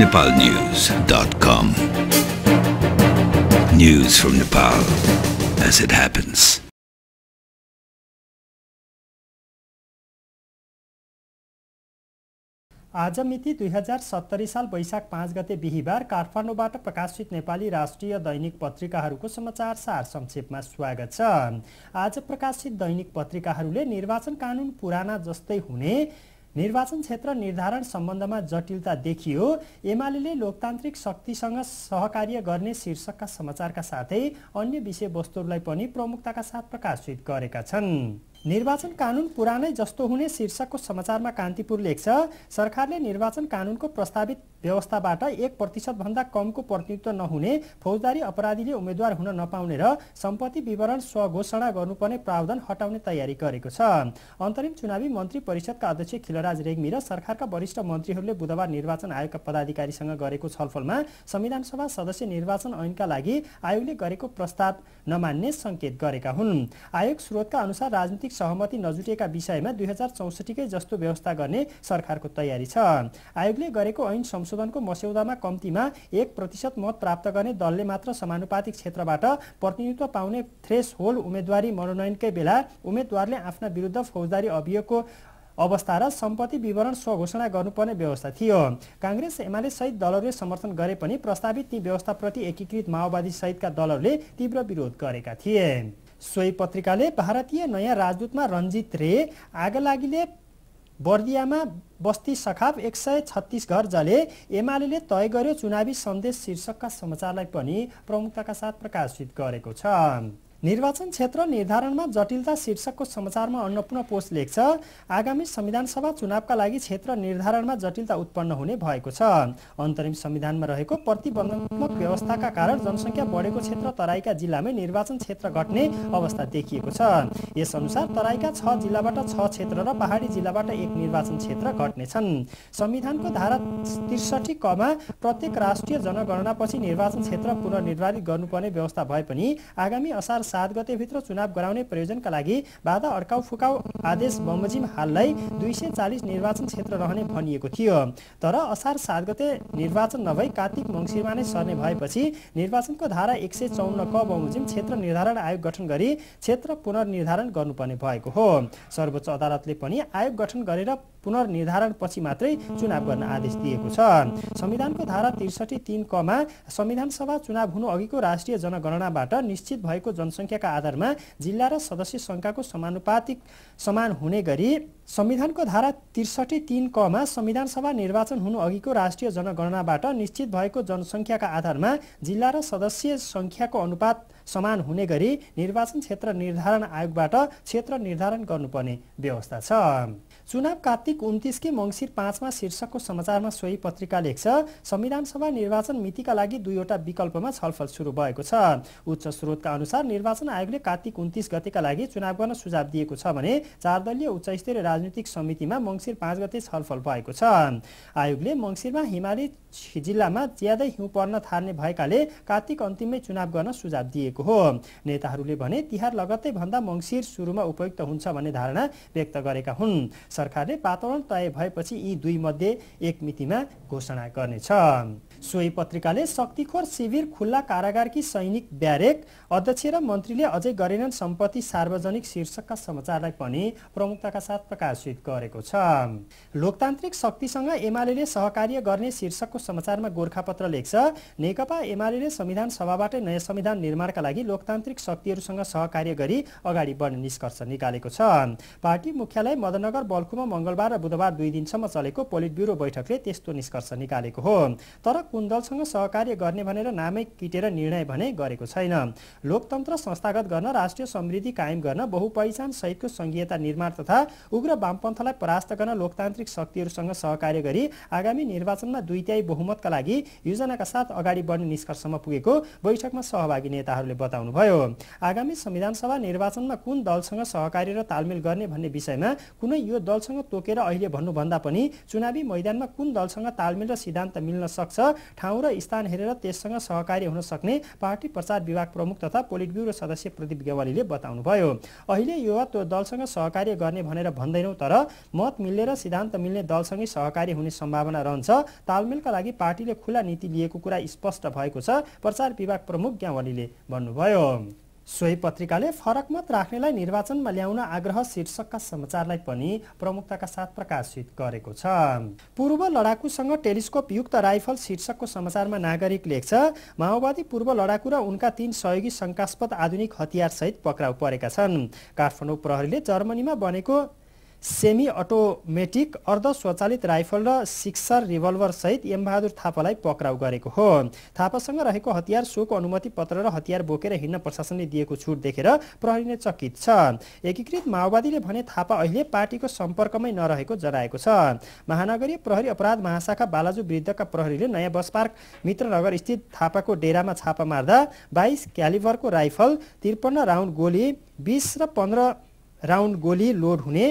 nepalnews.com. News from Nepal as it happens. आज मिति दुई हजार सत्तरी साल वैशाख पाँच गते बिहिबार काठमाडौँबाट प्रकाशित नेपाली राष्ट्रिय दैनिक पत्रिकाहरूको समाचार सार संक्षेपमा स्वागत छ आज प्रकाशित दैनिक पत्रिकाहरूले निर्वाचन कानुन पुराना जस्तै हुने निर्वाचन क्षेत्र निर्धारण सम्बन्धमा जटिलता देखियो एमाले लोकतान्त्रिक शक्तिसँग सहकार्य गर्ने शीर्षकका समाचारका साथै अन्य विषयवस्तुहरूलाई पनि प्रमुखताका साथ प्रकाशित गरेका छन् निर्वाचन कानुन पुरानै जस्तो हुने शीर्षकको समाचारमा कान्तिपुर लेख्छ सरकारले निर्वाचन कानुनको प्रस्तावित व्यवस्थाबाट एक प्रतिशतभन्दा कमको प्रतिनिधित्व नहुने फौजदारी अपराधीले उम्मेद्वार हुन नपाउने र सम्पत्ति विवरण स्वघोषणा गर्नुपर्ने प्रावधान हटाउने तयारी गरेको छ अन्तरिम चुनावी मन्त्री परिषदका अध्यक्ष खिलराज रेग्मी र सरकारका वरिष्ठ मन्त्रीहरूले बुधबार निर्वाचन आयोगका पदाधिकारीसँग गरेको छलफलमा संविधान सभा सदस्य निर्वाचन ऐनका लागि आयोगले गरेको प्रस्ताव नमान्ने संकेत गरेका हुन् आयोग स्रोतका अनुसार राजनीतिक सहमति नजुटेका विषयमा दुई हजार चौसठीकै जस्तो व्यवस्था गर्ने सरकारको तयारी छ आयोगले गरेको ऐन संशोधन संशोधनको मस्यौदामा कम्तीमा एक प्रतिशत मत प्राप्त गर्ने दलले मात्र समानुपातिक क्षेत्रबाट प्रतिनिधित्व पाउने थ्रेस होल उम्मेदवारी मनोनयनकै बेला उम्मेद्वारले आफ्ना विरुद्ध फौजदारी अभियोगको अवस्था र सम्पत्ति विवरण स्वघोषणा गर्नुपर्ने व्यवस्था थियो काङ्ग्रेस एमाले सहित दलहरूले समर्थन गरे पनि प्रस्तावित ती व्यवस्थाप्रति एकीकृत माओवादी सहितका दलहरूले तीव्र विरोध गरेका थिए सोही पत्रिकाले भारतीय नयाँ राजदूतमा रञ्जित रे आगलागीले बर्दियामा बस्ती सखाब एक सय छत्तिस घर जले एमाले तय गर्यो चुनावी सन्देश शीर्षकका समाचारलाई पनि प्रमुखताका साथ प्रकाशित गरेको छ निर्वाचन क्षेत्र निर्धारणमा जटिलता शीर्षकको समाचारमा अन्नपूर्ण पोस्ट लेख्छ आगामी संविधान सभा चुनावका लागि क्षेत्र निर्धारणमा जटिलता उत्पन्न हुने भएको छ अन्तरिम संविधानमा रहेको प्रतिबन्धात्मक व्यवस्थाका कारण जनसङ्ख्या बढेको क्षेत्र तराईका जिल्लामै निर्वाचन क्षेत्र घट्ने अवस्था देखिएको छ यसअनुसार तराईका छ जिल्लाबाट छ क्षेत्र र पहाडी जिल्लाबाट एक निर्वाचन क्षेत्र घट्नेछन् संविधानको धारा त्रिसठी कमा प्रत्येक राष्ट्रिय जनगणनापछि निर्वाचन क्षेत्र पुनर्निर्धारित गर्नुपर्ने व्यवस्था भए पनि आगामी असार सात गतेभित्र चुनाव गराउने प्रयोजनका लागि बाधा अड्काउ फुकाउ आदेश बमोजिम हाललाई दुई सय चालिस निर्वाचन क्षेत्र रहने भनिएको थियो तर असार सात गते निर्वाचन नभई कार्तिक मङ्सिरमा नै सर्ने भएपछि निर्वाचनको धारा एक सय चौन्न क बमोजिम क्षेत्र निर्धारण आयोग गठन गरी क्षेत्र पुनर्निर्धारण गर्नुपर्ने भएको हो सर्वोच्च अदालतले पनि आयोग गठन गरेर पुनर्निर्धारणपछि मात्रै चुनाव गर्न आदेश दिएको छ संविधानको धारा त्रिसठी तिन कमा संविधान सभा चुनाव हुनु अघिको राष्ट्रिय जनगणनाबाट निश्चित भएको जनसङ्ख्याका आधारमा जिल्ला र सदस्य सङ्ख्याको समानुपातिक समान हुने गरी संविधानको धारा त्रिसठी तिन कमा संविधान सभा निर्वाचन हुनु अघिको राष्ट्रिय जनगणनाबाट निश्चित भएको जनसङ्ख्याका आधारमा जिल्ला र सदस्य सङ्ख्याको अनुपात समान हुने गरी निर्वाचन क्षेत्र निर्धारण आयोगबाट क्षेत्र निर्धारण गर्नुपर्ने व्यवस्था छ चुनाव कार्तिक उन्तिसकी मङ्सिर पाँचमा शीर्षकको समाचारमा सोही पत्रिका लेख्छ संविधान सभा निर्वाचन मितिका लागि दुईवटा विकल्पमा छलफल सुरु भएको छ उच्च स्रोतका अनुसार निर्वाचन आयोगले कार्तिक उन्तिस गतेका लागि चुनाव गर्न सुझाव दिएको छ भने चार दलीय स्तरीय राजनीतिक समितिमा मङ्सिर पाँच गते छलफल भएको छ आयोगले मङ्सिरमा हिमाली जिल्लामा ज्यादै हिउँ पर्न थाल्ने भएकाले कार्तिक अन्तिममै चुनाव गर्न सुझाव दिएको हो नेताहरूले भने तिहार लगत्तै भन्दा मङ्सिर सुरुमा उपयुक्त हुन्छ भन्ने धारणा व्यक्त गरेका हुन् सरकारले वातावरण तय भएपछि यी दुई मध्ये एक मितिमा घोषणा गर्नेछ सोही पत्रिकाले शक्तिखोर शिविर खुल्ला कारागारकी सैनिक ब्यारेक अध्यक्ष र मन्त्रीले अझै गरेनन् सम्पत्ति सार्वजनिक शीर्षकका समाचारलाई पनि प्रमुखताका साथ प्रकाशित गरेको छ लोकतान्त्रिक शक्तिसँग एमाले सहकार्य गर्ने शीर्षकको समाचारमा गोर्खापत्र लेख्छ नेकपा एमाले संविधान सभाबाटै नयाँ संविधान निर्माणका लागि लोकतान्त्रिक शक्तिहरूसँग सहकार्य गरी अगाडि बढ्ने निष्कर्ष निकालेको छ पार्टी मुख्यालय मदनगर बल्खुमा मङ्गलबार र बुधबार दुई दिनसम्म चलेको पोलिट ब्युरो बैठकले त्यस्तो निष्कर्ष निकालेको हो तर कुन दलसँग सहकार्य गर्ने भनेर नामै किटेर निर्णय भने गरेको छैन लोकतन्त्र संस्थागत गर्न राष्ट्रिय समृद्धि कायम गर्न बहुपहिचान सहितको संघीयता निर्माण तथा उग्र वामपन्थलाई परास्त गर्न लोकतान्त्रिक शक्तिहरूसँग सहकार्य गरी आगामी निर्वाचनमा दुई तिहाई बहुमतका लागि योजनाका साथ अगाडि बढ्ने निष्कर्षमा पुगेको बैठकमा सहभागी नेताहरूले बताउनुभयो आगामी संविधान सभा निर्वाचनमा कुन दलसँग सहकार्य र तालमेल गर्ने भन्ने विषयमा कुनै यो दलसँग तोकेर अहिले भन्नुभन्दा पनि चुनावी मैदानमा कुन दलसँग तालमेल र सिद्धान्त मिल्न सक्छ ठाउँ र स्थान हेरेर त्यससँग सहकारी हुन सक्ने पार्टी प्रचार विभाग प्रमुख तथा पोलिट ब्युरो सदस्य प्रदीप गेवालीले बताउनुभयो अहिले युवा त्यो दलसँग सहकार्य गर्ने भनेर भन्दैनौ तर मत मिलेर सिद्धान्त मिल्ने दलसँगै सहकार्य हुने सम्भावना रहन्छ तालमेलका लागि पार्टीले खुला नीति लिएको कुरा स्पष्ट भएको छ प्रचार विभाग प्रमुख गेवालीले भन्नुभयो सोही पत्रिकाले फरक मत राख्नेलाई निर्वाचनमा ल्याउन आग्रह शीर्षकका समाचारलाई पनि प्रमुखताका साथ प्रकाशित गरेको छ पूर्व लडाकुसँग टेलिस्कोप युक्त राइफल शीर्षकको समाचारमा नागरिक लेख्छ माओवादी पूर्व लडाकु र उनका तीन सहयोगी शङ्कास्पद आधुनिक हतियारसहित पक्राउ परेका छन् काठमाडौँ प्रहरीले जर्मनीमा बनेको सेमी अटोमेटिक अर्ध स्वचालित राइफल र सिक्सर रिभल्भरसहित एमबहादुर थापालाई पक्राउ गरेको हो थापासँग रहेको हतियार सोको अनुमति पत्र र हतियार बोकेर हिँड्न प्रशासनले दिएको छुट देखेर प्रहरी नै चकित छ एकीकृत माओवादीले भने थापा अहिले पार्टीको सम्पर्कमै नरहेको जनाएको छ महानगरीय प्रहरी अपराध महाशाखा बालाजु वृद्धका प्रहरीले नयाँ बस पार्क मित्रनगर स्थित थापाको डेरामा छापा मार्दा बाइस क्यालिभरको राइफल त्रिपन्न राउन्ड गोली बिस र पन्ध्र राउन्ड गोली लोड हुने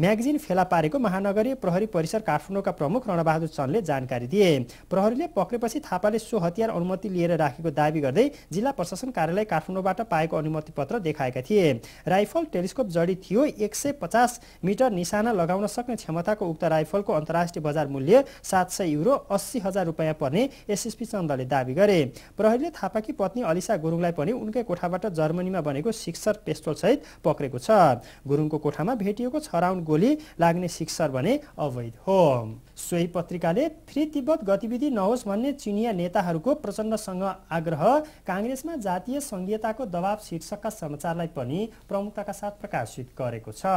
म्यागजिन फेला पारेको महानगरीय प्रहरी परिसर काठमाडौँका प्रमुख रणबहादुर चन्दले जानकारी दिए प्रहरीले पक्रेपछि थापाले सो हतियार अनुमति लिएर राखेको दावी गर्दै जिल्ला प्रशासन कार्यालय काठमाडौँबाट पाएको अनुमति पत्र देखाएका थिए राइफल टेलिस्कोप जडी थियो एक सय पचास मिटर निशाना लगाउन सक्ने क्षमताको उक्त राइफलको अन्तर्राष्ट्रिय बजार मूल्य सात सय युरो अस्सी हजार रुपियाँ पर्ने एसएसपी चन्दले दावी गरे प्रहरीले थापाकी पत्नी अलिसा गुरुङलाई पनि उनकै कोठाबाट जर्मनीमा बनेको सिक्सर पेस्टोलसहित पक्रेको छ गुरुङको कोठामा भेटिएको छ गोली लाग्ने सिक्सर भने अवैध हो सोही पत्रिकाले फ्री तिब्बत गतिविधि नहोस् भन्ने चिनिया नेताहरूको प्रचण्डसँग आग्रह काङ्ग्रेसमा जातीय सङ्घीयताको दबाव शीर्षकका समाचारलाई पनि प्रमुखताका साथ प्रकाशित गरेको छ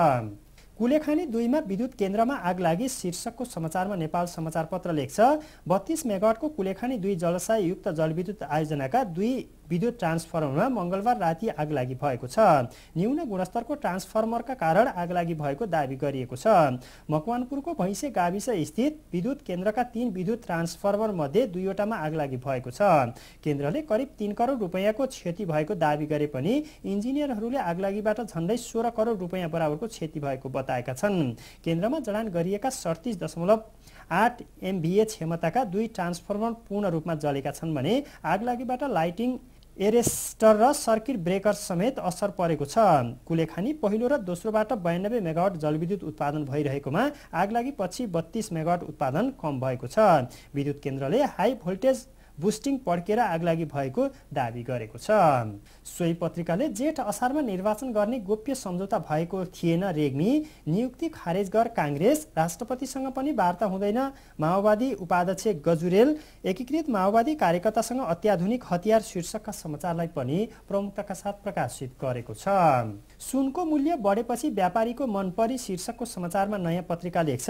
कुलेखानी दुईमा विद्युत केन्द्रमा आग लागि शीर्षकको समाचारमा नेपाल समाचार पत्र लेख्छ बत्तीस मेगावटको कुलेखानी दुई जलाशययुक्त जलविद्युत आयोजनाका दुई विद्युत ट्रान्सफर्मरमा मङ्गलबार राति आग लागि भएको छ न्यून गुणस्तरको ट्रान्सफर्मरका कारण आगलागी भएको दावी गरिएको छ मकवानपुरको भैँसे गाविस स्थित विद्युत केन्द्रका तीन विद्युत ट्रान्सफर्मर मध्ये दुईवटामा लागि भएको छ केन्द्रले करिब तीन करोड रुपियाँको क्षति भएको दावी गरे पनि इन्जिनियरहरूले आगलागीबाट झन्डै सोह्र करोड रुपियाँ बराबरको क्षति भएको बताएका छन् केन्द्रमा जडान गरिएका सडतिस दशमलव आठ एमबिए क्षमताका दुई ट्रान्सफर्मर पूर्ण रूपमा जलेका छन् भने आगलागीबाट लाइटिङ एरेस्टर र सर्किट ब्रेकर समेत असर परेको छ कुलेखानी पहिलो र दोस्रोबाट बयानब्बे मेगावाट जलविद्युत उत्पादन भइरहेकोमा आगलागी पछि बत्तीस मेगावाट उत्पादन कम भएको छ विद्युत केन्द्रले हाई भोल्टेज बुस्टिङ पड्केर आगलागी भएको दावी गरेको छ सोही पत्रिकाले जेठ असारमा निर्वाचन गर्ने गोप्य सम्झौता भएको थिएन रेग्मी नियुक्ति खारेज गर काङ्ग्रेस राष्ट्रपतिसँग पनि वार्ता हुँदैन माओवादी उपाध्यक्ष गजुरेल एकीकृत माओवादी कार्यकर्तासँग अत्याधुनिक हतियार शीर्षकका समाचारलाई पनि प्रमुखताका साथ प्रकाशित गरेको छ सुनको मूल्य बढेपछि व्यापारीको मन परी शीर्षकको समाचारमा नयाँ पत्रिका लेख्छ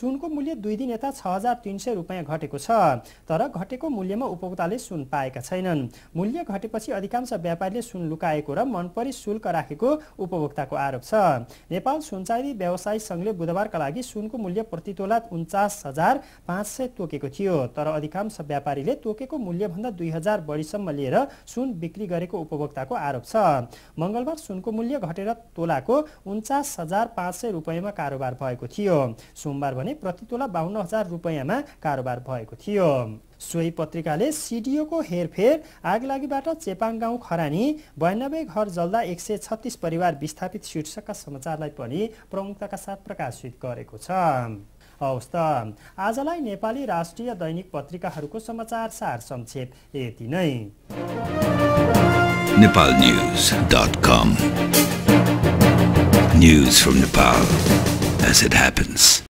सुनको मूल्य दुई दिन यता छ हजार तिन सय रुपियाँ घटेको छ तर घटेको मूल्यमा उपभोक्ताले सुन पाएका छैनन् मूल्य घटेपछि अधिकांश व्यापारीले सुन लुकाएको र मनपरी शुल्क राखेको उपभोक्ताको आरोप छ नेपाल सुनचारी व्यवसाय सङ्घले बुधबारका लागि सुनको मूल्य प्रति तोला उन्चास तोकेको थियो तर अधिकांश व्यापारीले तोकेको मूल्यभन्दा दुई हजार बढीसम्म लिएर सुन बिक्री गरेको उपभोक्ताको आरोप छ मङ्गलबार सुनको मूल्य घटेर तोलाको उन्चास हजार पाँच सय रुपियाँमा कारोबार भएको थियो सोमबार भने प्रति तोला बाहन्न हजार रुपियाँमा कारोबार भएको थियो सोही पत्रिकाले सिडिओको हेरफेर आगलागीबाट चेपाङ गाउँ खरानी बयानब्बे घर जल्दा एक सय छत्तिस परिवार विस्थापित शीर्षकका समाचारलाई पनि प्रमुखताका साथ प्रकाशित गरेको छ हवस् त आजलाई नेपाली राष्ट्रिय दैनिक पत्रिकाहरूको समाचार सार संक्षेप यति नै News from Nepal as it happens.